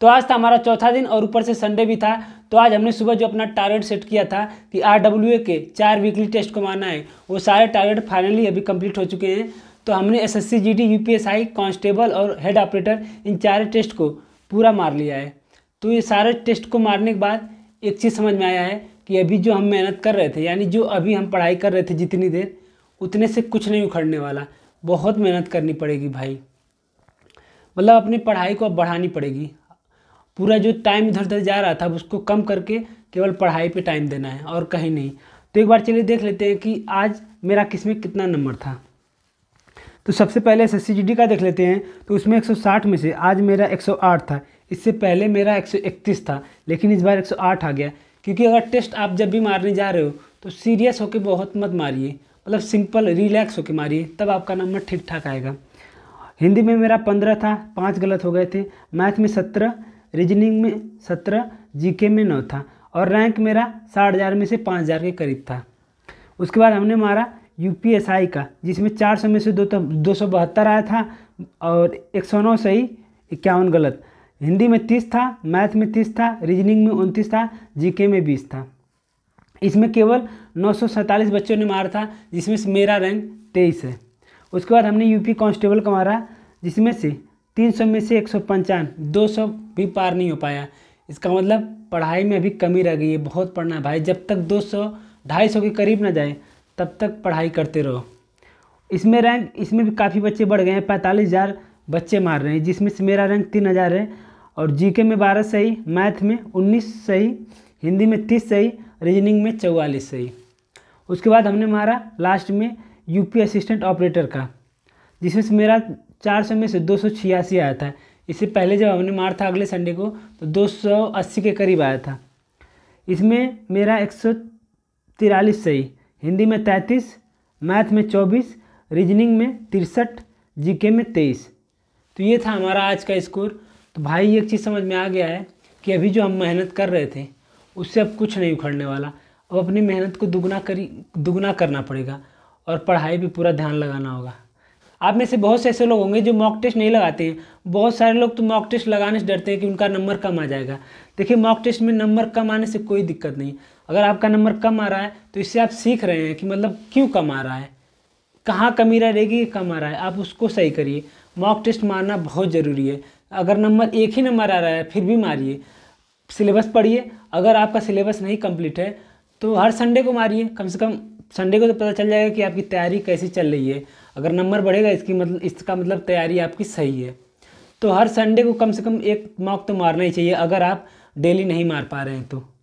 तो आज था हमारा चौथा दिन और ऊपर से संडे भी था तो आज हमने सुबह जो अपना टारगेट सेट किया था कि आर डब्ल्यू ए के चार वीकली टेस्ट को माना है वो सारे टारगेट फाइनली अभी कंप्लीट हो चुके हैं तो हमने S S C G D U P S I constable और हेड ऑपरेटर इन चार टेस्ट को पूरा मार लिया है तो ये सारे टेस्ट को मारने के बाद एक चीज़ समझ में आया है कि अभी जो हम मेहनत कर रहे थे यानी जो अभी हम पढ़ाई कर रहे थे जितनी देर उतने से कुछ नहीं उखड़ने वाला बहुत मेहनत करनी पड़ेगी भाई मतलब अपनी पढ़ाई को अब बढ़ानी पड़ेगी पूरा जो टाइम इधर उधर जा रहा था उसको कम करके केवल पढ़ाई पे टाइम देना है और कहीं नहीं तो एक बार चलिए देख लेते हैं कि आज मेरा किस में कितना नंबर था तो सबसे पहले एस एस का देख लेते हैं तो उसमें 160 में से आज मेरा 108 था इससे पहले मेरा 131 था लेकिन इस बार 108 आ गया क्योंकि अगर टेस्ट आप जब भी मारने जा रहे हो तो सीरियस होकर बहुत मत मारिए मतलब सिंपल रिलैक्स होकर मारिए तब आपका नंबर ठीक ठाक आएगा हिंदी में मेरा पंद्रह था पाँच गलत हो गए थे मैथ में सत्रह रीजनिंग में सत्रह जीके में नौ था और रैंक मेरा साठ हज़ार में से पाँच हज़ार के करीब था उसके बाद हमने मारा यूपीएसआई का जिसमें चार सौ में से दो तो, दो सौ बहत्तर आया था और एक सौ नौ सही इक्यावन गलत हिंदी में तीस था मैथ में तीस था रीजनिंग में उनतीस था जीके में बीस था इसमें केवल नौ सौ सैंतालीस बच्चों ने मारा था जिसमें से मेरा रैंक तेईस है उसके बाद हमने यूपी कांस्टेबल का मारा जिसमें से तीन सौ में से एक सौ पंचान दो सौ भी पार नहीं हो पाया इसका मतलब पढ़ाई में अभी कमी रह गई है बहुत पढ़ना है भाई जब तक दो सौ ढाई सौ के करीब ना जाए तब तक पढ़ाई करते रहो इसमें रैंक इसमें भी काफ़ी बच्चे बढ़ गए हैं पैंतालीस हज़ार बच्चे मार रहे हैं जिसमें से मेरा रैंक तीन हज़ार है और जीके में बारह सही मैथ में उन्नीस सही हिंदी में तीस सही रीजनिंग में चौवालीस सही उसके बाद हमने मारा लास्ट में यूपी असिस्टेंट ऑपरेटर का जिसमें से मेरा चार सौ में से दो सौ छियासी आया था इससे पहले जब हमने मारा था अगले संडे को तो 280 के करीब आया था इसमें मेरा एक सही हिंदी में तैंतीस मैथ में चौबीस रीजनिंग में तिरसठ जीके में तेईस तो ये था हमारा आज का स्कोर तो भाई एक चीज़ समझ में आ गया है कि अभी जो हम मेहनत कर रहे थे उससे अब कुछ नहीं उखड़ने वाला अब अपनी मेहनत को दुगना करी दुगना करना पड़ेगा और पढ़ाई भी पूरा ध्यान लगाना होगा आप में से बहुत से ऐसे लोग होंगे जो मॉक टेस्ट नहीं लगाते हैं बहुत सारे लोग तो मॉक टेस्ट लगाने से डरते हैं कि उनका नंबर कम आ जाएगा देखिए मॉक टेस्ट में नंबर कम आने से कोई दिक्कत नहीं अगर आपका नंबर कम आ रहा है तो इससे आप सीख रहे हैं कि मतलब क्यों कम आ रहा है कहाँ कमी रह रहेगी कम आ रहा है आप उसको सही करिए मॉक टेस्ट मारना बहुत ज़रूरी है अगर नंबर एक ही नंबर आ रहा है फिर भी मारिए सिलेबस पढ़िए अगर आपका सिलेबस नहीं कंप्लीट है तो हर संडे को मारिए कम से कम संडे को तो पता चल जाएगा कि आपकी तैयारी कैसी चल रही है अगर नंबर बढ़ेगा इसकी मतलब इसका मतलब तैयारी आपकी सही है तो हर संडे को कम से कम एक मॉक तो मारना ही चाहिए अगर आप डेली नहीं मार पा रहे हैं तो